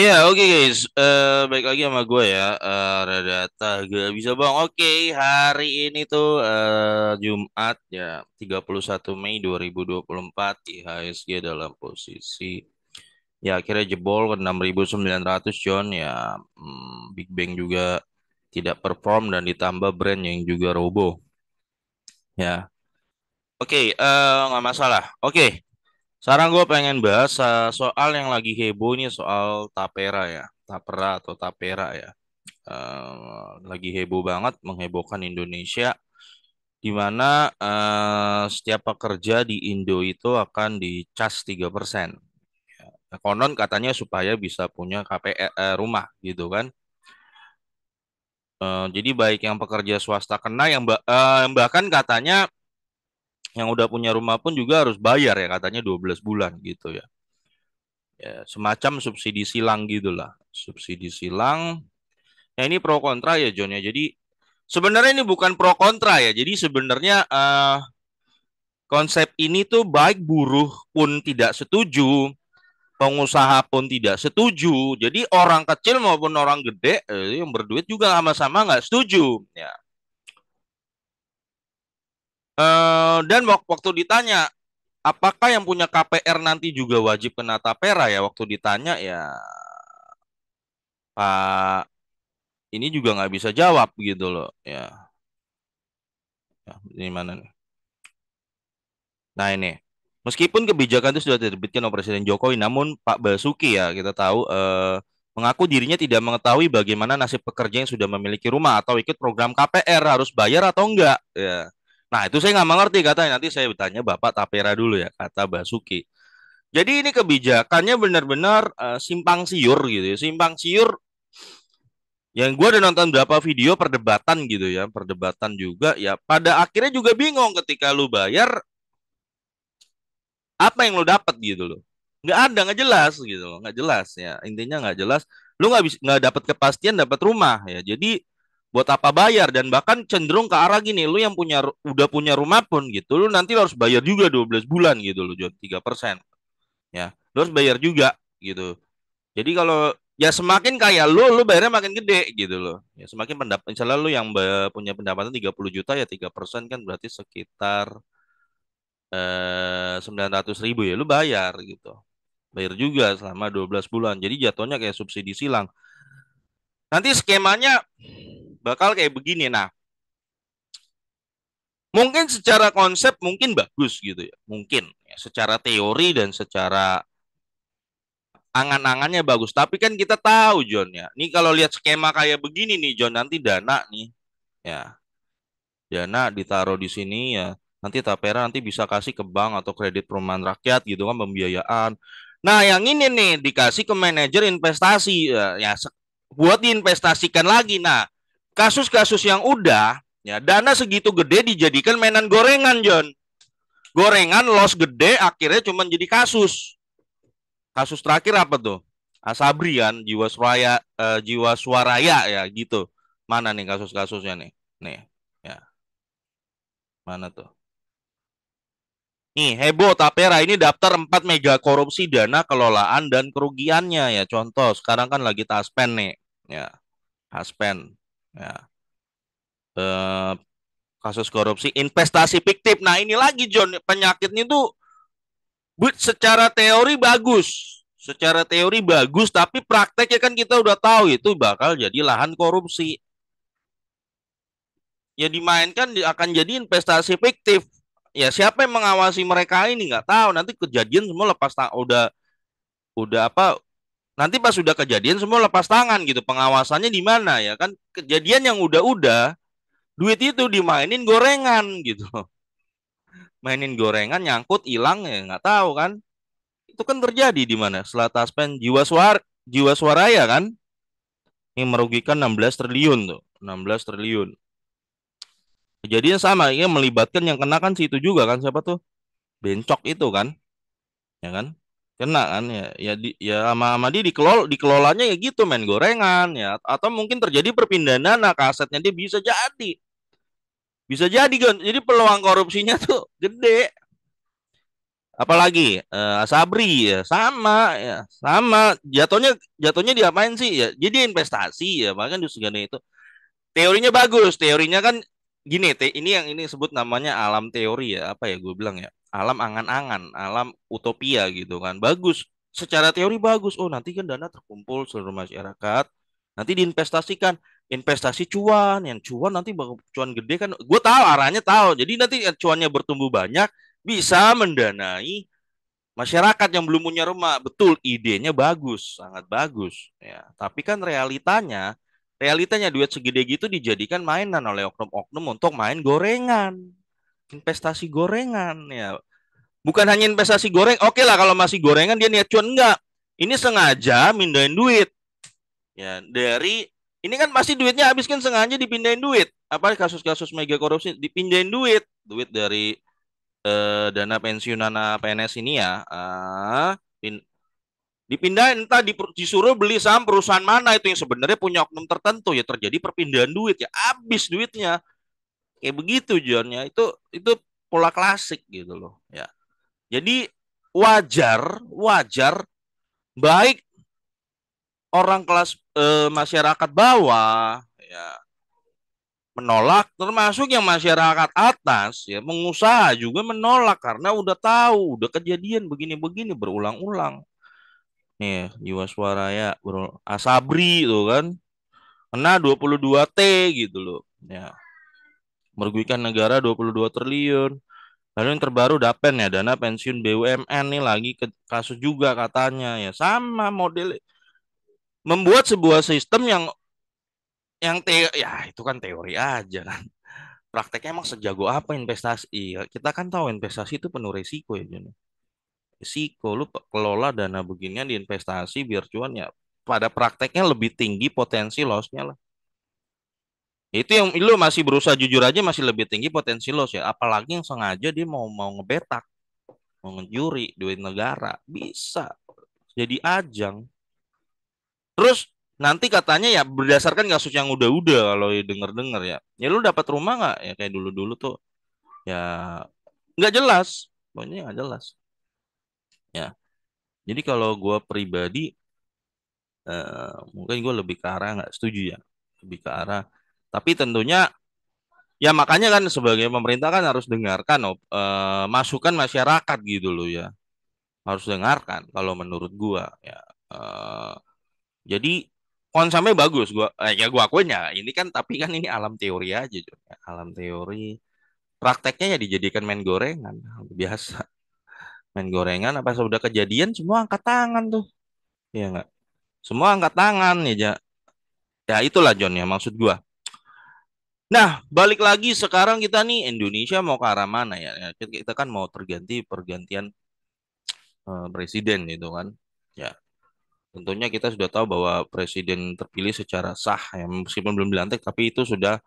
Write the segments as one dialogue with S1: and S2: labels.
S1: Iya, oke guys. Eh baik lagi sama gue ya. Eh Radata gak bisa bang. Oke, hari ini tuh eh Jumat ya, 31 Mei 2024 IHSG dalam posisi ya akhirnya jebol ke 6.900 John ya. Hmm, Big Bang juga tidak perform dan ditambah brand yang juga robo. Ya. Oke, eh nggak masalah. Oke. Sekarang gue pengen bahas eh, soal yang lagi heboh ini soal tapera ya, tapera atau tapera ya. Uh, lagi heboh banget menghebohkan Indonesia di mana uh, setiap pekerja di Indo itu akan dicas 3%. Ya, konon katanya supaya bisa punya KPR uh, e, rumah gitu kan. Uh, jadi baik yang pekerja swasta kena yang, ba uh, yang bahkan katanya yang udah punya rumah pun juga harus bayar ya katanya 12 bulan gitu ya. ya semacam subsidi silang gitulah. Subsidi silang. Ya ini pro kontra ya John ya. Jadi sebenarnya ini bukan pro kontra ya. Jadi sebenarnya uh, konsep ini tuh baik buruh pun tidak setuju, pengusaha pun tidak setuju. Jadi orang kecil maupun orang gede eh, yang berduit juga sama-sama nggak setuju ya. Eh, dan waktu ditanya apakah yang punya KPR nanti juga wajib kena tapera ya waktu ditanya ya Pak ini juga nggak bisa jawab gitu loh ya. ya ini mana nih? Nah ini meskipun kebijakan itu sudah diterbitkan oleh Presiden Jokowi namun Pak Basuki ya kita tahu eh, mengaku dirinya tidak mengetahui bagaimana nasib pekerja yang sudah memiliki rumah atau ikut program KPR harus bayar atau enggak ya. Nah itu saya nggak mengerti katanya. Nanti saya bertanya Bapak Tapera dulu ya kata Basuki. Jadi ini kebijakannya benar-benar uh, simpang siur gitu ya. Simpang siur yang gue udah nonton berapa video perdebatan gitu ya. Perdebatan juga ya. Pada akhirnya juga bingung ketika lu bayar apa yang lu dapat gitu loh. Nggak ada, nggak jelas gitu loh. Nggak jelas ya. Intinya nggak jelas. Lu nggak bisa nggak dapat kepastian dapat rumah ya. Jadi buat apa bayar dan bahkan cenderung ke arah gini lu yang punya udah punya rumah pun gitu lu nanti harus bayar juga 12 bulan gitu lu John 3 persen ya lu harus bayar juga gitu jadi kalau ya semakin kaya lu lu bayarnya makin gede gitu loh ya semakin pendapat misalnya lu yang punya pendapatan 30 juta ya 3 persen kan berarti sekitar eh, sembilan ratus ribu ya lu bayar gitu bayar juga selama 12 bulan jadi jatuhnya kayak subsidi silang nanti skemanya bakal kayak begini. Nah, mungkin secara konsep mungkin bagus gitu ya, mungkin ya, secara teori dan secara angan-angannya bagus. Tapi kan kita tahu John ya. ini kalau lihat skema kayak begini nih John nanti dana nih ya. Dana ditaruh di sini ya. Nanti Tapera nanti bisa kasih ke bank atau kredit perumahan rakyat gitu kan pembiayaan. Nah, yang ini nih dikasih ke manajer investasi eh, ya, ya buat diinvestasikan lagi. Nah, kasus-kasus yang udah ya dana segitu gede dijadikan mainan gorengan John gorengan loss gede akhirnya cuma jadi kasus kasus terakhir apa tuh Asabrian ah, jiwa suara, uh, eh, jiwa suaraya ya gitu mana nih kasus-kasusnya nih nih ya mana tuh Nih, heboh Tapera ini daftar 4 mega korupsi dana kelolaan dan kerugiannya ya. Contoh, sekarang kan lagi taspen nih. Ya, taspen. Ya. kasus korupsi, investasi fiktif. Nah ini lagi John penyakitnya itu but secara teori bagus, secara teori bagus, tapi prakteknya kan kita udah tahu itu bakal jadi lahan korupsi. Ya dimainkan akan jadi investasi fiktif. Ya siapa yang mengawasi mereka ini nggak tahu. Nanti kejadian semua lepas udah udah apa nanti pas sudah kejadian semua lepas tangan gitu pengawasannya di mana ya kan kejadian yang udah-udah duit itu dimainin gorengan gitu mainin gorengan nyangkut hilang ya nggak tahu kan itu kan terjadi di mana setelah taspen jiwa suara jiwa suaraya kan ini merugikan 16 triliun tuh 16 triliun kejadian sama ini ya melibatkan yang kena kan situ juga kan siapa tuh bencok itu kan ya kan kena kan ya ya di ya sama sama dia dikelol dikelolanya ya gitu main gorengan ya atau mungkin terjadi perpindahan dana ke asetnya dia bisa jadi bisa jadi kan jadi peluang korupsinya tuh gede apalagi uh, Sabri ya sama ya sama jatuhnya jatuhnya diapain sih ya jadi investasi ya makanya segala itu teorinya bagus teorinya kan gini te ini yang ini sebut namanya alam teori ya apa ya gue bilang ya alam angan-angan, alam utopia gitu kan. Bagus, secara teori bagus. Oh, nanti kan dana terkumpul seluruh masyarakat, nanti diinvestasikan. Investasi cuan, yang cuan nanti cuan gede kan. Gue tahu arahnya tahu. Jadi nanti cuannya bertumbuh banyak, bisa mendanai masyarakat yang belum punya rumah. Betul, idenya bagus, sangat bagus. Ya, tapi kan realitanya realitanya duit segede gitu dijadikan mainan oleh oknum-oknum untuk main gorengan investasi gorengan ya. Bukan hanya investasi goreng, oke okay lah kalau masih gorengan dia niat cuan enggak. Ini sengaja mindahin duit. Ya, dari ini kan masih duitnya habis kan sengaja dipindahin duit. Apa kasus-kasus mega korupsi dipindahin duit, duit dari eh, dana pensiunan PNS ini ya. ah pin, dipindahin entah disuruh beli saham perusahaan mana itu yang sebenarnya punya oknum tertentu ya terjadi perpindahan duit ya habis duitnya kayak begitu John ya. itu itu pola klasik gitu loh ya jadi wajar wajar baik orang kelas e, masyarakat bawah ya menolak termasuk yang masyarakat atas ya pengusaha juga menolak karena udah tahu udah kejadian begini-begini berulang-ulang nih jiwa suara ya asabri itu kan kena 22 T gitu loh ya merugikan negara 22 triliun. Lalu yang terbaru Dapen ya, dana pensiun BUMN nih lagi ke kasus juga katanya ya. Sama model membuat sebuah sistem yang yang te ya itu kan teori aja kan. Prakteknya emang sejago apa investasi? Iya, kita kan tahu investasi itu penuh resiko ya Jun. Resiko lu kelola dana beginian di investasi biar cuan ya pada prakteknya lebih tinggi potensi lossnya lah itu yang lu masih berusaha jujur aja masih lebih tinggi potensi lo ya apalagi yang sengaja dia mau mau ngebetak mau ngejuri duit negara bisa jadi ajang terus nanti katanya ya berdasarkan kasus yang udah-udah kalau denger-denger ya ya lu dapat rumah nggak ya kayak dulu-dulu tuh ya nggak jelas pokoknya nggak jelas ya jadi kalau gue pribadi eh, mungkin gue lebih ke arah nggak setuju ya lebih ke arah tapi tentunya ya makanya kan sebagai pemerintah kan harus dengarkan oh, eh, masukan masyarakat gitu loh ya. Harus dengarkan kalau menurut gua ya. Eh, jadi konsumen bagus gua eh, ya gua akuin ya, ini kan tapi kan ini alam teori aja ya. alam teori prakteknya ya dijadikan main gorengan biasa main gorengan apa sudah kejadian semua angkat tangan tuh ya enggak semua angkat tangan ya jah ya itulah John ya maksud gua Nah, balik lagi sekarang kita nih Indonesia mau ke arah mana ya? ya kita kan mau terganti pergantian uh, presiden gitu kan. Ya. Tentunya kita sudah tahu bahwa presiden terpilih secara sah ya meskipun belum dilantik tapi itu sudah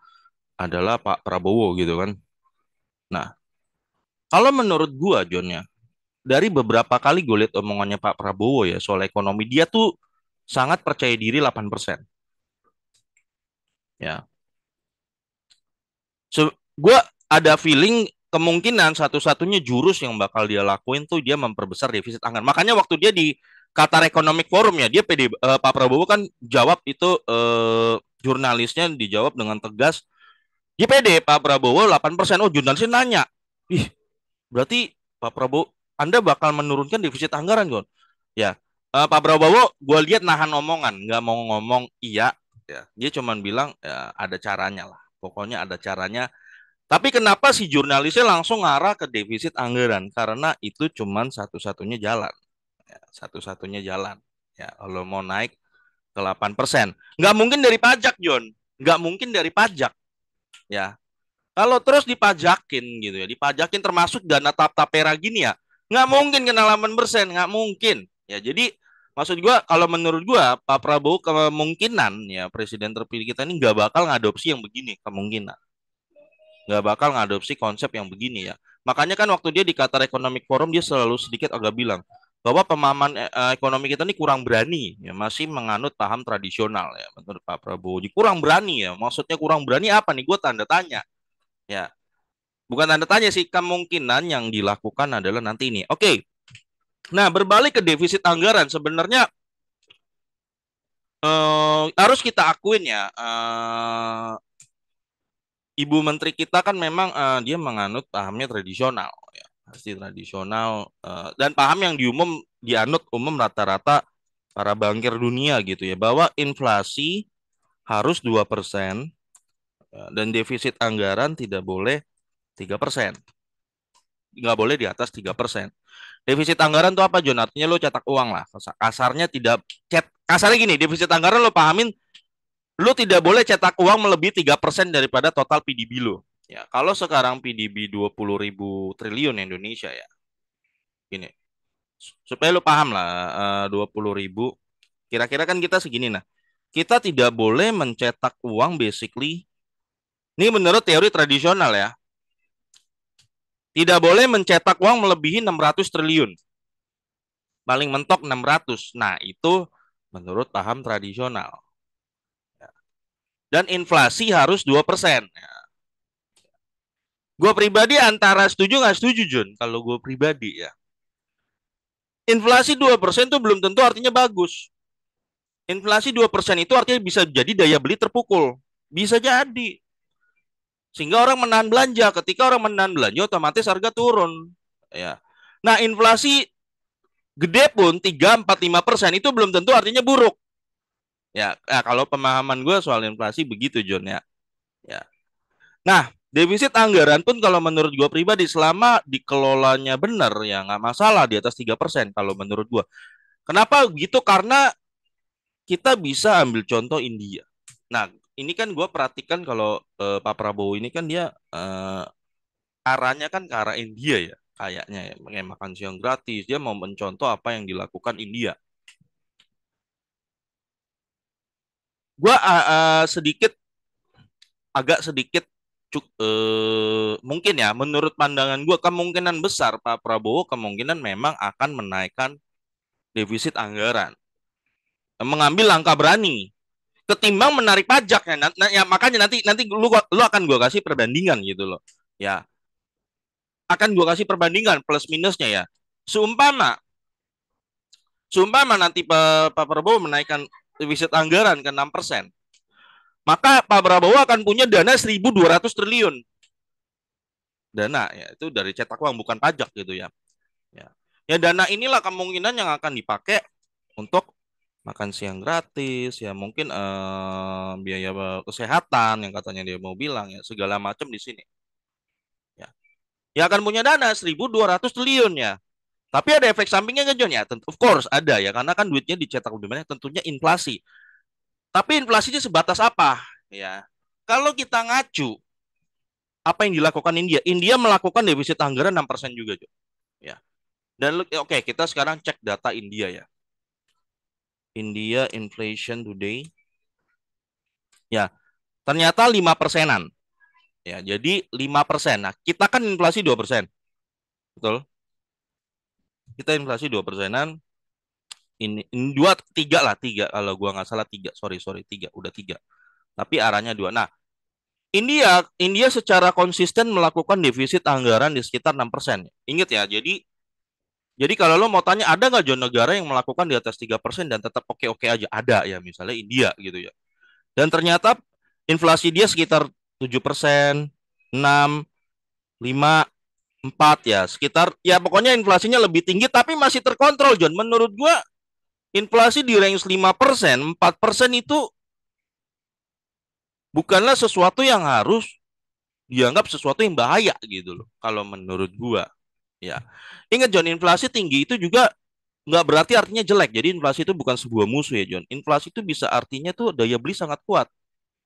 S1: adalah Pak Prabowo gitu kan. Nah, kalau menurut gua John ya, dari beberapa kali gue lihat omongannya Pak Prabowo ya soal ekonomi dia tuh sangat percaya diri 8%. Ya, so, gue ada feeling kemungkinan satu-satunya jurus yang bakal dia lakuin tuh dia memperbesar defisit anggaran. Makanya waktu dia di Qatar Economic Forum ya, dia PD uh, eh, Pak Prabowo kan jawab itu uh, jurnalisnya dijawab dengan tegas. di PD Pak Prabowo 8%. Oh, jurnalisnya nanya. Ih, berarti Pak Prabowo Anda bakal menurunkan defisit anggaran, Gon. Ya. Uh, Pak Prabowo gue lihat nahan omongan, nggak mau ngomong iya, ya. Dia cuman bilang ya, ada caranya lah Pokoknya ada caranya. Tapi kenapa si jurnalisnya langsung ngarah ke defisit anggaran? Karena itu cuma satu-satunya jalan. Ya, satu-satunya jalan. Ya, kalau mau naik ke 8 persen. Nggak mungkin dari pajak, John. Nggak mungkin dari pajak. Ya, kalau terus dipajakin gitu ya, dipajakin termasuk dana tap tapera gini ya, nggak mungkin kena 8 persen, nggak mungkin. Ya, jadi maksud gua kalau menurut gua Pak Prabowo kemungkinan ya presiden terpilih kita ini nggak bakal ngadopsi yang begini kemungkinan nggak bakal ngadopsi konsep yang begini ya makanya kan waktu dia di Qatar Economic Forum dia selalu sedikit agak bilang bahwa pemahaman eh, eh, ekonomi kita ini kurang berani ya masih menganut paham tradisional ya menurut Pak Prabowo jadi kurang berani ya maksudnya kurang berani apa nih gua tanda tanya ya bukan tanda tanya sih kemungkinan yang dilakukan adalah nanti ini oke Nah, berbalik ke defisit anggaran, sebenarnya uh, harus kita akuin ya, uh, Ibu Menteri kita kan memang uh, dia menganut pahamnya tradisional, ya. pasti tradisional uh, dan paham yang diumum dianut umum rata-rata para bankir dunia gitu ya, bahwa inflasi harus dua persen dan defisit anggaran tidak boleh tiga persen, nggak boleh di atas tiga persen. Defisit anggaran tuh apa, Jon? Artinya lo cetak uang lah. Kasarnya tidak cet kasarnya gini, defisit anggaran lo pahamin lo tidak boleh cetak uang melebihi persen daripada total PDB lo. Ya, kalau sekarang PDB 20 ribu triliun Indonesia ya. Gini. Supaya lo paham lah eh, puluh ribu kira-kira kan kita segini nah. Kita tidak boleh mencetak uang basically ini menurut teori tradisional ya tidak boleh mencetak uang melebihi 600 triliun. Paling mentok 600. Nah, itu menurut paham tradisional. Ya. Dan inflasi harus 2%. persen. Ya. Gue pribadi antara setuju nggak setuju, Jun. Kalau gue pribadi ya. Inflasi 2% persen itu belum tentu artinya bagus. Inflasi 2% persen itu artinya bisa jadi daya beli terpukul. Bisa jadi. Sehingga orang menahan belanja. Ketika orang menahan belanja, otomatis harga turun. Ya. Nah, inflasi gede pun 3, 4, 5 persen itu belum tentu artinya buruk. Ya, ya kalau pemahaman gue soal inflasi begitu, John ya. Ya. Nah, defisit anggaran pun kalau menurut gue pribadi selama dikelolanya benar ya nggak masalah di atas tiga persen kalau menurut gue. Kenapa gitu Karena kita bisa ambil contoh India. Nah, ini kan gue perhatikan kalau uh, Pak Prabowo ini kan dia uh, arahnya kan ke arah India ya, kayaknya ya, makan siang gratis. Dia mau mencontoh apa yang dilakukan India. Gue uh, uh, eh, sedikit, agak sedikit cuk, uh, mungkin ya, menurut pandangan gue kemungkinan besar Pak Prabowo kemungkinan memang akan menaikkan defisit anggaran, mengambil langkah berani ketimbang menarik pajak ya, nah, nah, ya makanya nanti nanti lu lu akan gua kasih perbandingan gitu loh ya akan gua kasih perbandingan plus minusnya ya Sumpah sumpah seumpama nanti Pak, Pak Prabowo menaikkan defisit anggaran ke enam persen maka Pak Prabowo akan punya dana 1.200 triliun dana ya itu dari cetak uang bukan pajak gitu ya ya ya dana inilah kemungkinan yang akan dipakai untuk makan siang gratis ya mungkin eh, biaya kesehatan yang katanya dia mau bilang ya segala macam di sini ya ya akan punya dana 1.200 triliun ya tapi ada efek sampingnya nggak, John ya tentu of course ada ya karena kan duitnya dicetak lebih banyak tentunya inflasi tapi inflasinya sebatas apa ya kalau kita ngacu apa yang dilakukan India India melakukan defisit anggaran 6% juga John. ya dan oke okay, kita sekarang cek data India ya India inflation today. Ya, ternyata 5 persenan. Ya, jadi 5 persen. Nah, kita kan inflasi 2 persen. Betul? Kita inflasi 2 persenan. Ini, ini 2, 3 lah 3. kalau gua nggak salah 3. sorry sorry 3. udah 3. tapi arahnya 2. nah India India secara konsisten melakukan defisit anggaran di sekitar 6 persen ingat ya jadi jadi kalau lo mau tanya ada nggak zona negara yang melakukan di atas 3% dan tetap oke-oke aja? Ada ya, misalnya India gitu ya. Dan ternyata inflasi dia sekitar 7%, 6, 5, 4 ya, sekitar ya pokoknya inflasinya lebih tinggi tapi masih terkontrol John. Menurut gua inflasi di range 5%, 4% itu bukanlah sesuatu yang harus dianggap sesuatu yang bahaya gitu loh kalau menurut gua Ya, ingat John, inflasi tinggi itu juga nggak berarti artinya jelek. Jadi inflasi itu bukan sebuah musuh ya John. Inflasi itu bisa artinya tuh daya beli sangat kuat.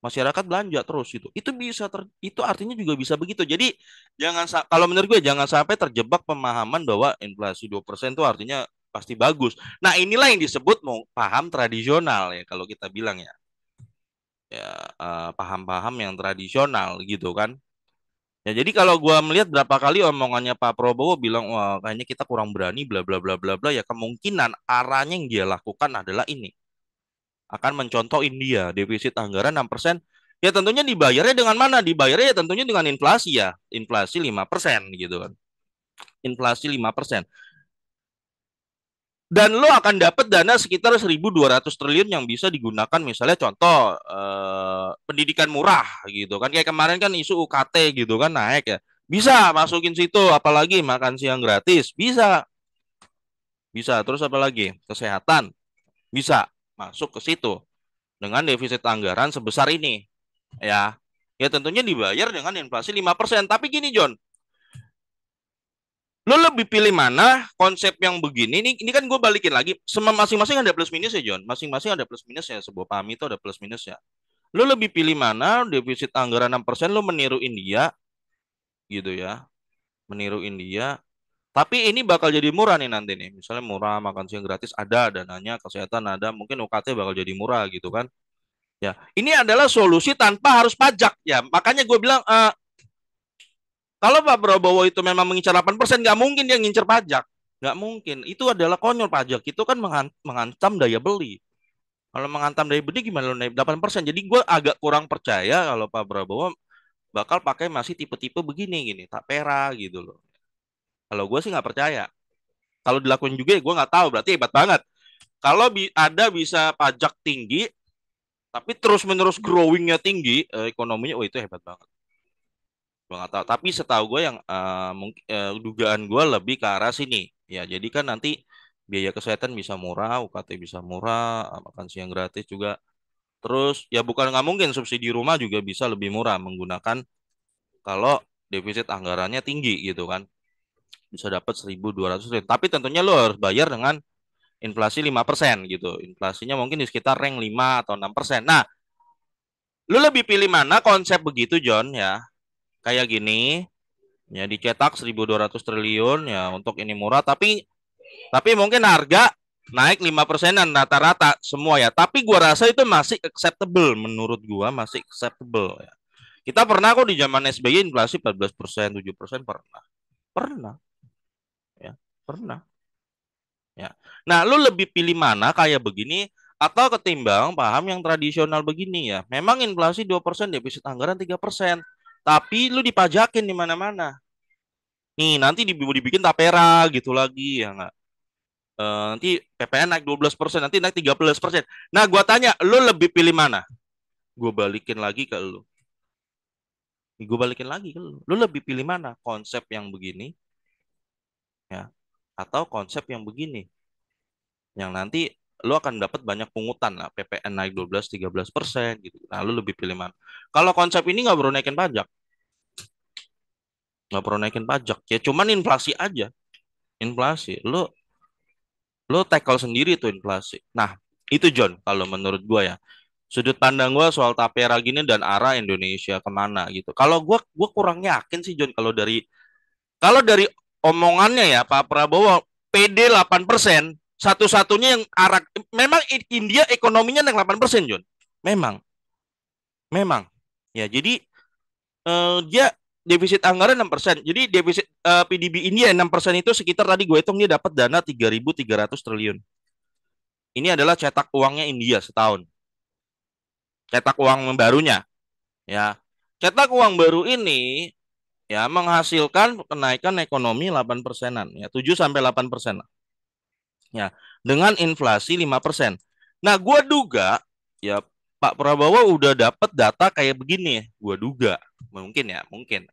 S1: Masyarakat belanja terus itu. Itu bisa ter, itu artinya juga bisa begitu. Jadi jangan kalau menurut gue jangan sampai terjebak pemahaman bahwa inflasi 2% itu artinya pasti bagus. Nah, inilah yang disebut mau paham tradisional ya kalau kita bilang ya. Ya, eh, paham-paham uh, yang tradisional gitu kan. Ya jadi kalau gue melihat berapa kali omongannya Pak Prabowo bilang wah kayaknya kita kurang berani bla bla bla bla bla ya kemungkinan arahnya yang dia lakukan adalah ini akan mencontoh India defisit anggaran 6 persen ya tentunya dibayarnya dengan mana dibayarnya ya tentunya dengan inflasi ya inflasi 5 persen gitu kan inflasi 5 persen dan lo akan dapat dana sekitar 1.200 triliun yang bisa digunakan misalnya contoh eh, pendidikan murah gitu kan kayak kemarin kan isu UKT gitu kan naik ya bisa masukin situ apalagi makan siang gratis bisa bisa terus apalagi kesehatan bisa masuk ke situ dengan defisit anggaran sebesar ini ya ya tentunya dibayar dengan inflasi 5% tapi gini John Lo lebih pilih mana konsep yang begini? Ini, ini kan gue balikin lagi. Semua masing-masing ada plus minus ya, John. Masing-masing ada plus minus ya. Sebuah paham itu ada plus minus ya. Lo lebih pilih mana defisit anggaran enam persen lo meniru India gitu ya. Meniru India. Tapi ini bakal jadi murah nih nanti nih. Misalnya murah, makan siang gratis ada, dananya kesehatan ada, mungkin UKT bakal jadi murah gitu kan. Ya, ini adalah solusi tanpa harus pajak ya. Makanya gue bilang uh, kalau Pak Prabowo itu memang mengincar 8 persen, nggak mungkin dia ngincar pajak. Nggak mungkin. Itu adalah konyol pajak. Itu kan mengancam daya beli. Kalau mengancam daya beli gimana lo naik 8 persen? Jadi gue agak kurang percaya kalau Pak Prabowo bakal pakai masih tipe-tipe begini gini, tak pera gitu loh. Kalau gue sih nggak percaya. Kalau dilakuin juga ya gue nggak tahu. Berarti hebat banget. Kalau bi ada bisa pajak tinggi, tapi terus menerus growingnya tinggi, eh, ekonominya, oh itu hebat banget gue nggak tahu tapi setahu gue yang uh, uh, dugaan gue lebih ke arah sini ya jadi kan nanti biaya kesehatan bisa murah UKT bisa murah eh, makan siang gratis juga terus ya bukan nggak mungkin subsidi rumah juga bisa lebih murah menggunakan kalau defisit anggarannya tinggi gitu kan bisa dapat 1.200 tapi tentunya lo harus bayar dengan inflasi 5% gitu. Inflasinya mungkin di sekitar rank 5 atau 6%. Nah, lu lebih pilih mana konsep begitu John ya? kayak gini ya dicetak 1200 triliun ya untuk ini murah tapi tapi mungkin harga naik 5 persenan rata-rata semua ya tapi gua rasa itu masih acceptable menurut gua masih acceptable ya kita pernah kok di zaman SBY inflasi 14 persen 7 persen pernah pernah ya pernah ya nah lu lebih pilih mana kayak begini atau ketimbang paham yang tradisional begini ya memang inflasi 2 persen defisit anggaran 3 persen tapi lu dipajakin di mana-mana. Nih, nanti dibu dibikin tapera gitu lagi ya enggak. Uh, eh, nanti PPN naik 12%, nanti naik 13%. Nah, gua tanya, lu lebih pilih mana? Gua balikin lagi ke lu. Gua balikin lagi ke lu. Lu lebih pilih mana? Konsep yang begini ya atau konsep yang begini. Yang nanti lo akan dapat banyak pungutan lah PPN naik 12 13 persen gitu nah lu lebih pilih mana kalau konsep ini nggak perlu naikin pajak nggak perlu naikin pajak ya cuman inflasi aja inflasi lo lo tackle sendiri tuh inflasi nah itu John kalau menurut gue ya sudut pandang gue soal tapera gini dan arah Indonesia kemana gitu kalau gue gue kurang yakin sih John kalau dari kalau dari omongannya ya Pak Prabowo PD 8 persen satu-satunya yang arak, memang India ekonominya naik 8% John. Memang. Memang. Ya, jadi eh, dia defisit anggaran 6%. persen Jadi defisit eh, PDB India 6% persen itu sekitar tadi gue hitung dia dapat dana 3.300 triliun. Ini adalah cetak uangnya India setahun. Cetak uang barunya. Ya. Cetak uang baru ini ya menghasilkan kenaikan ekonomi 8 persenan ya 7 sampai 8 persen Ya dengan inflasi 5%. Nah, gue duga ya Pak Prabowo udah dapat data kayak begini, gue duga mungkin ya, mungkin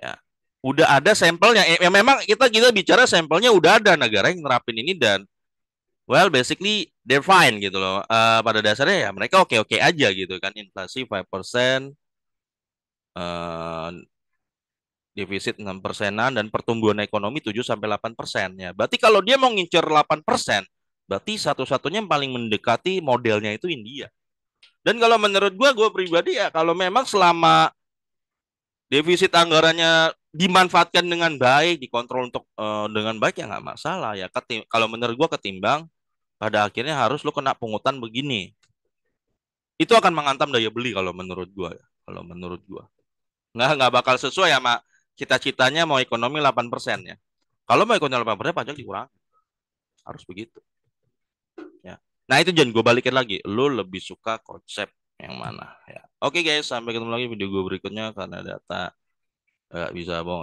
S1: ya udah ada sampelnya. Ya, ya, memang kita kita bicara sampelnya udah ada negara yang nerapin ini dan well basically they're fine gitu loh. Uh, pada dasarnya ya mereka oke-oke aja gitu kan inflasi 5% uh, defisit 6 persenan dan pertumbuhan ekonomi 7 sampai 8 persen ya. Berarti kalau dia mau ngincer 8 persen, berarti satu-satunya yang paling mendekati modelnya itu India. Dan kalau menurut gue, gue pribadi ya kalau memang selama defisit anggarannya dimanfaatkan dengan baik, dikontrol untuk uh, dengan baik ya nggak masalah ya. Ketim kalau menurut gue ketimbang pada akhirnya harus lo kena pungutan begini. Itu akan mengantam daya beli kalau menurut gue. Ya. Kalau menurut gue nggak nggak bakal sesuai ya mak cita-citanya mau ekonomi 8% ya. Kalau mau ekonomi 8% pajak dikurang. Harus begitu. Ya. Nah, itu jangan gue balikin lagi. Lu lebih suka konsep yang mana ya. Oke guys, sampai ketemu lagi video gue berikutnya karena data nggak bisa bohong.